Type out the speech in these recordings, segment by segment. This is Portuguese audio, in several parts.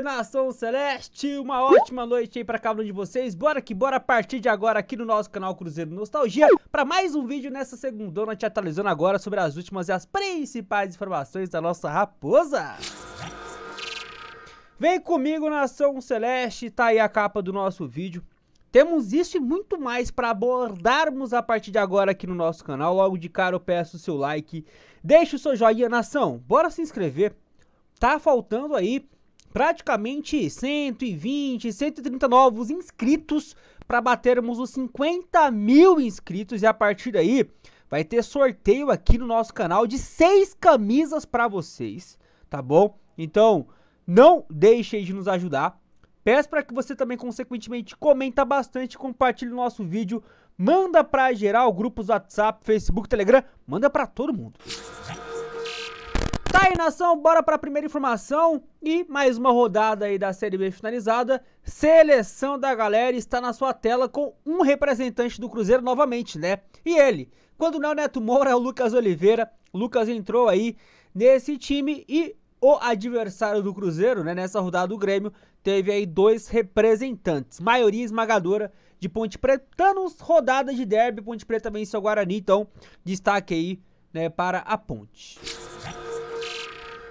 nação celeste, uma ótima noite aí pra cada um de vocês. Bora que bora a partir de agora aqui no nosso canal Cruzeiro Nostalgia pra mais um vídeo nessa segundona te atualizando agora sobre as últimas e as principais informações da nossa raposa. Vem comigo, nação celeste, tá aí a capa do nosso vídeo. Temos isso e muito mais para abordarmos a partir de agora aqui no nosso canal. Logo de cara eu peço o seu like, deixa o seu joinha, nação. Bora se inscrever. Tá faltando aí praticamente 120, 130 novos inscritos para batermos os 50 mil inscritos e a partir daí vai ter sorteio aqui no nosso canal de seis camisas para vocês, tá bom? Então não deixe de nos ajudar. Peço para que você também consequentemente comenta bastante, compartilhe o nosso vídeo, manda para geral, grupos WhatsApp, Facebook, Telegram, manda para todo mundo. Tá aí, nação, bora para a primeira informação e mais uma rodada aí da Série B finalizada. Seleção da galera está na sua tela com um representante do Cruzeiro novamente, né? E ele, quando não é o Neto Moura, é o Lucas Oliveira. Lucas entrou aí nesse time e o adversário do Cruzeiro, né, nessa rodada do Grêmio, teve aí dois representantes, maioria esmagadora de Ponte Preta, tá nos rodada de derby, Ponte Preta venceu o Guarani, então destaque aí, né, para a Ponte.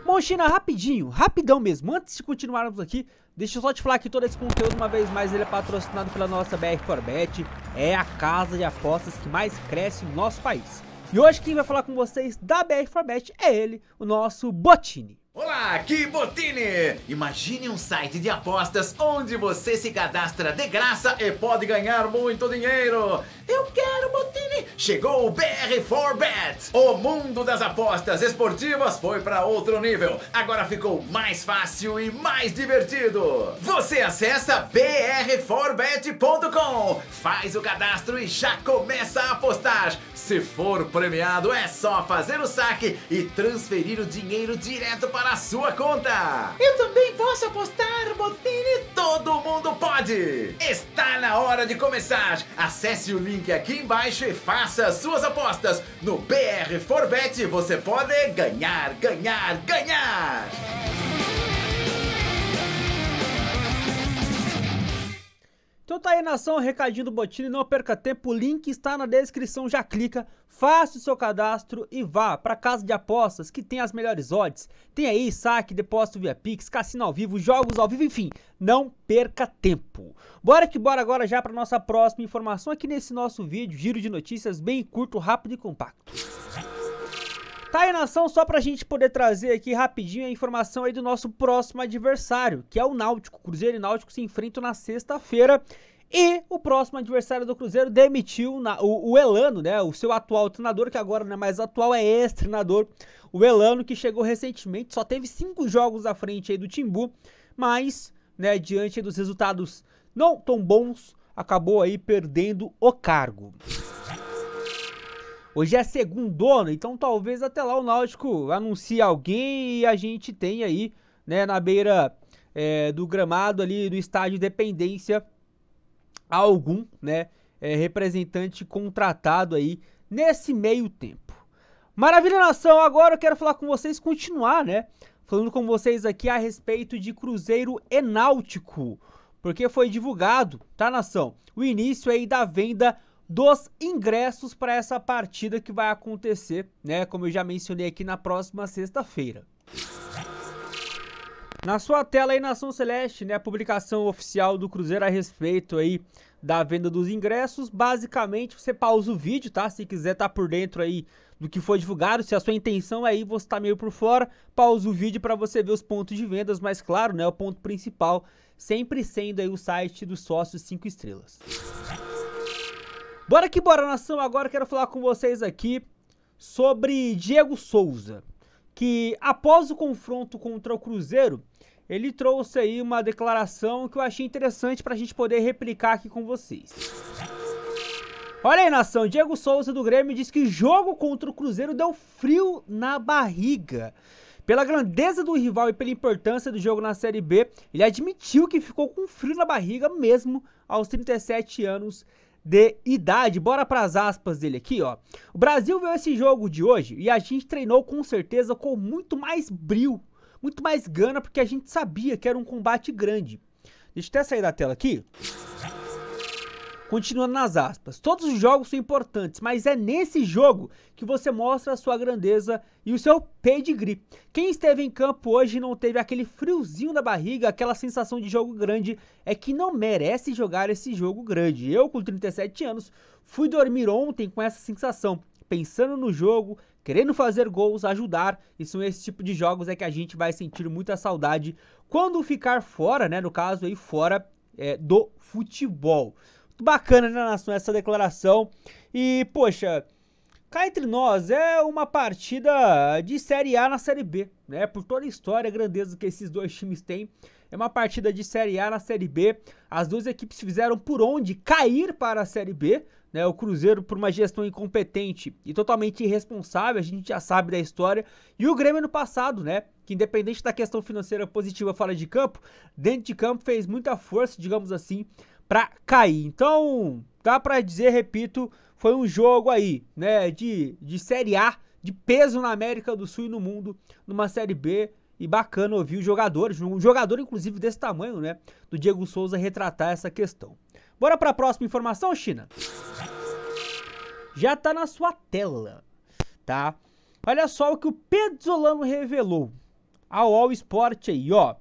Bom, China, rapidinho, rapidão mesmo, antes de continuarmos aqui, deixa eu só te falar que todo esse conteúdo, uma vez mais, ele é patrocinado pela nossa BR Corbet, é a casa de apostas que mais cresce no nosso país. E hoje quem vai falar com vocês da BR Forbet é ele, o nosso Botini. Olá, aqui Botini! Imagine um site de apostas onde você se cadastra de graça e pode ganhar muito dinheiro! Eu quero Botini! Chegou o BR4 Bet! O mundo das apostas esportivas foi para outro nível. Agora ficou mais fácil e mais divertido. Você acessa br4bet.com, faz o cadastro e já começa a apostar. Se for premiado, é só fazer o saque e transferir o dinheiro direto para a sua conta. Eu também posso apostar, Botini! Mundo Pode! Está na hora de começar! Acesse o link aqui embaixo e faça suas apostas. No BR Forbet você pode ganhar, ganhar, ganhar! Então tá aí, nação, recadinho do Botini, não perca tempo, o link está na descrição, já clica, faça o seu cadastro e vá para casa de apostas que tem as melhores odds. Tem aí saque, depósito via Pix, cassino ao vivo, jogos ao vivo, enfim, não perca tempo. Bora que bora agora já para nossa próxima informação aqui nesse nosso vídeo, giro de notícias bem curto, rápido e compacto. Caio tá Nação, só pra gente poder trazer aqui rapidinho a informação aí do nosso próximo adversário, que é o Náutico. Cruzeiro e Náutico se enfrentam na sexta-feira. E o próximo adversário do Cruzeiro demitiu na, o, o, Elano, né? O seu atual treinador, que agora não é mais atual, é ex-treinador. O Elano, que chegou recentemente, só teve cinco jogos à frente aí do Timbu, mas, né, diante dos resultados não tão bons, acabou aí perdendo o cargo. Hoje é segundo dono, então talvez até lá o Náutico anuncie alguém e a gente tenha aí, né, na beira é, do gramado ali do estádio Dependência algum, né, é, representante contratado aí nesse meio tempo. Maravilha Nação, agora eu quero falar com vocês, continuar, né, falando com vocês aqui a respeito de Cruzeiro e Náutico, porque foi divulgado, tá Nação, o início aí da venda dos ingressos para essa partida que vai acontecer, né? Como eu já mencionei aqui na próxima sexta-feira. Na sua tela aí, Nação Celeste, né, a publicação oficial do Cruzeiro a respeito aí da venda dos ingressos. Basicamente, você pausa o vídeo, tá? Se quiser estar tá por dentro aí do que foi divulgado, se a sua intenção é ir, você está meio por fora, pausa o vídeo para você ver os pontos de vendas, mas claro, né, o ponto principal sempre sendo aí o site do sócio 5 estrelas. Bora que bora, nação. Agora quero falar com vocês aqui sobre Diego Souza, que após o confronto contra o Cruzeiro, ele trouxe aí uma declaração que eu achei interessante para a gente poder replicar aqui com vocês. Olha aí, nação. Diego Souza do Grêmio diz que jogo contra o Cruzeiro deu frio na barriga. Pela grandeza do rival e pela importância do jogo na Série B, ele admitiu que ficou com frio na barriga mesmo aos 37 anos de idade. Bora para as aspas dele aqui, ó. O Brasil viu esse jogo de hoje e a gente treinou com certeza com muito mais brilho, muito mais gana, porque a gente sabia que era um combate grande. Deixa eu até sair da tela aqui. Continuando nas aspas, todos os jogos são importantes, mas é nesse jogo que você mostra a sua grandeza e o seu pedigree. Quem esteve em campo hoje não teve aquele friozinho na barriga, aquela sensação de jogo grande, é que não merece jogar esse jogo grande. Eu, com 37 anos, fui dormir ontem com essa sensação, pensando no jogo, querendo fazer gols, ajudar, e são esse tipo de jogos é que a gente vai sentir muita saudade quando ficar fora, né, no caso aí fora é, do futebol. Bacana, né, nação, essa declaração. E, poxa, cá entre nós, é uma partida de Série A na Série B, né? Por toda a história, a grandeza que esses dois times têm. É uma partida de Série A na Série B. As duas equipes fizeram por onde cair para a Série B. Né, o Cruzeiro por uma gestão incompetente e totalmente irresponsável, a gente já sabe da história. E o Grêmio no passado, né? Que independente da questão financeira positiva fora de campo, dentro de campo fez muita força, digamos assim, para cair. Então, dá para dizer, repito, foi um jogo aí, né, de, de Série A, de peso na América do Sul e no mundo, numa Série B. E bacana ouvir os jogadores, um jogador inclusive desse tamanho, né, do Diego Souza retratar essa questão. Bora para a próxima informação, China? Já tá na sua tela, tá? Olha só o que o Pedro Zolano revelou ao All Sport aí, ó.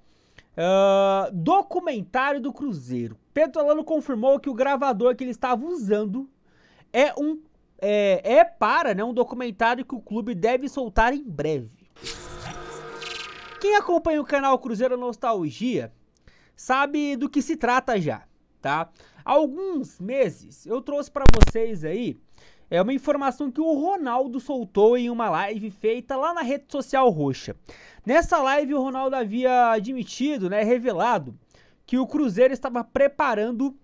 Uh, documentário do Cruzeiro. pedro Alano confirmou que o gravador que ele estava usando é um é, é para né, um documentário que o clube deve soltar em breve. Quem acompanha o canal Cruzeiro Nostalgia sabe do que se trata já, tá? Há alguns meses eu trouxe para vocês aí é uma informação que o Ronaldo soltou em uma live feita lá na rede social roxa. Nessa live, o Ronaldo havia admitido, né, revelado, que o Cruzeiro estava preparando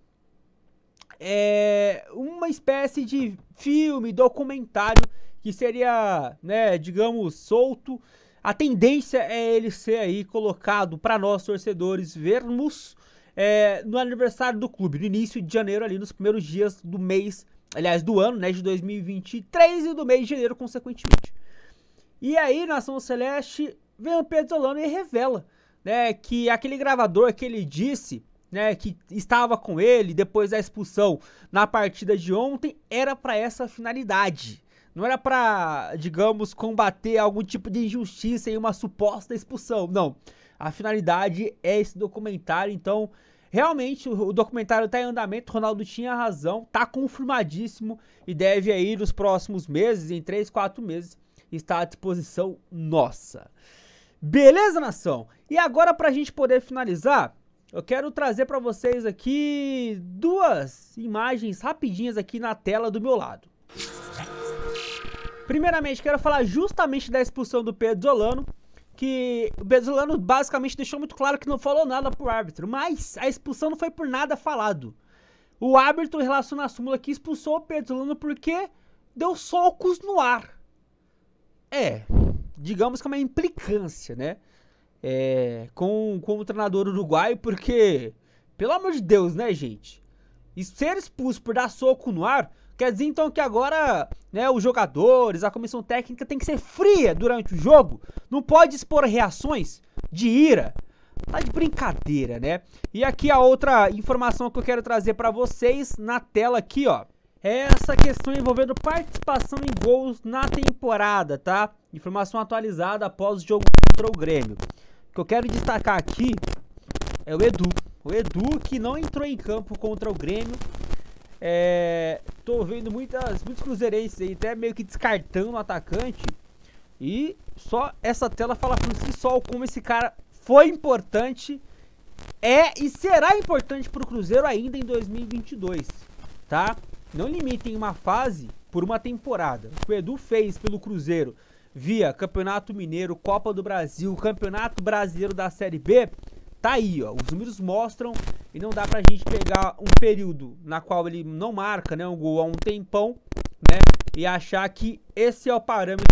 é, uma espécie de filme, documentário, que seria, né, digamos, solto. A tendência é ele ser aí colocado para nós, torcedores, vermos é, no aniversário do clube, no início de janeiro, ali nos primeiros dias do mês aliás, do ano, né, de 2023 e do mês de janeiro consequentemente. E aí, Nação Celeste, vem o Pedro Solano e revela, né, que aquele gravador que ele disse, né, que estava com ele depois da expulsão na partida de ontem era para essa finalidade. Não era para, digamos, combater algum tipo de injustiça em uma suposta expulsão, não. A finalidade é esse documentário, então Realmente, o documentário está em andamento, Ronaldo tinha razão, está confirmadíssimo e deve aí nos próximos meses, em 3, 4 meses, estar à disposição nossa. Beleza, nação? E agora, para a gente poder finalizar, eu quero trazer para vocês aqui duas imagens rapidinhas aqui na tela do meu lado. Primeiramente, quero falar justamente da expulsão do Pedro Zolano, que o Bezolano basicamente deixou muito claro que não falou nada pro árbitro, mas a expulsão não foi por nada falado. O árbitro relaciona a súmula que expulsou o Bezolano porque deu socos no ar. É, digamos que é uma implicância, né? É, com, com o treinador uruguaio, porque, pelo amor de Deus, né, gente? E ser expulso por dar soco no ar, quer dizer então que agora né, os jogadores, a comissão técnica tem que ser fria durante o jogo, não pode expor reações de ira. Tá de brincadeira, né? E aqui a outra informação que eu quero trazer para vocês na tela aqui, ó. É essa questão envolvendo participação em gols na temporada, tá? Informação atualizada após o jogo contra o Grêmio. O que eu quero destacar aqui é o Edu. O Edu que não entrou em campo contra o Grêmio é, tô vendo muitas, muitos cruzeirenses aí, até meio que descartando o atacante. E só essa tela fala por si só como esse cara foi importante, é e será importante para o Cruzeiro ainda em 2022, tá? Não limitem uma fase por uma temporada. O que o Edu fez pelo Cruzeiro via Campeonato Mineiro, Copa do Brasil, Campeonato Brasileiro da Série B, tá aí, ó. Os números mostram e não dá pra gente pegar um período na qual ele não marca né, um gol há um tempão, né? E achar que esse é o parâmetro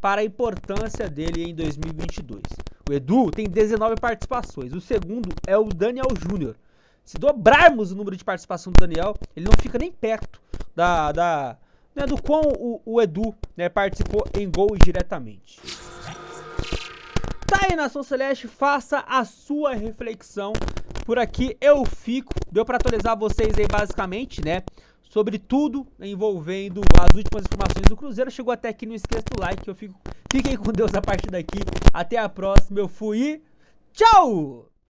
para a importância dele em 2022. O Edu tem 19 participações. O segundo é o Daniel Júnior. Se dobrarmos o número de participação do Daniel, ele não fica nem perto da, da né, do quão o, o Edu né, participou em gols diretamente. Tá aí, Nação Celeste, faça a sua reflexão por aqui eu fico. Deu para atualizar vocês aí basicamente, né? Sobre tudo envolvendo as últimas informações do Cruzeiro. Chegou até aqui, não esqueça do like. Eu fico. Fiquem com Deus a partir daqui. Até a próxima. Eu fui. Tchau!